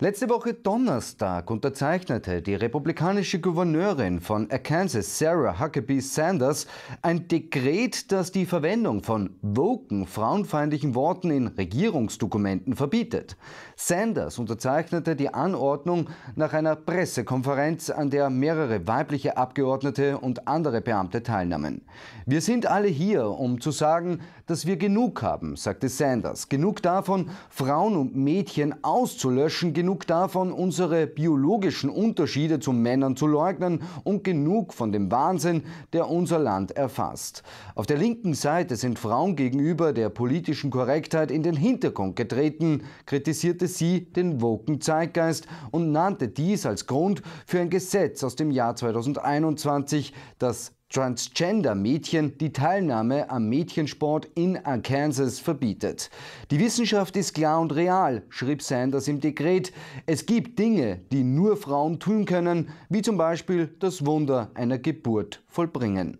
Letzte Woche Donnerstag unterzeichnete die republikanische Gouverneurin von Arkansas, Sarah Huckabee Sanders, ein Dekret, das die Verwendung von woken, frauenfeindlichen Worten in Regierungsdokumenten verbietet. Sanders unterzeichnete die Anordnung nach einer Pressekonferenz, an der mehrere weibliche Abgeordnete und andere Beamte teilnahmen. Wir sind alle hier, um zu sagen, dass wir genug haben, sagte Sanders. Genug davon, Frauen und Mädchen auszulöschen, genug genug davon, unsere biologischen Unterschiede zu Männern zu leugnen und genug von dem Wahnsinn, der unser Land erfasst. Auf der linken Seite sind Frauen gegenüber der politischen Korrektheit in den Hintergrund getreten, kritisierte sie den woken Zeitgeist und nannte dies als Grund für ein Gesetz aus dem Jahr 2021, das Transgender-Mädchen die Teilnahme am Mädchensport in Arkansas verbietet. Die Wissenschaft ist klar und real, schrieb Sanders im Dekret. Es gibt Dinge, die nur Frauen tun können, wie zum Beispiel das Wunder einer Geburt vollbringen.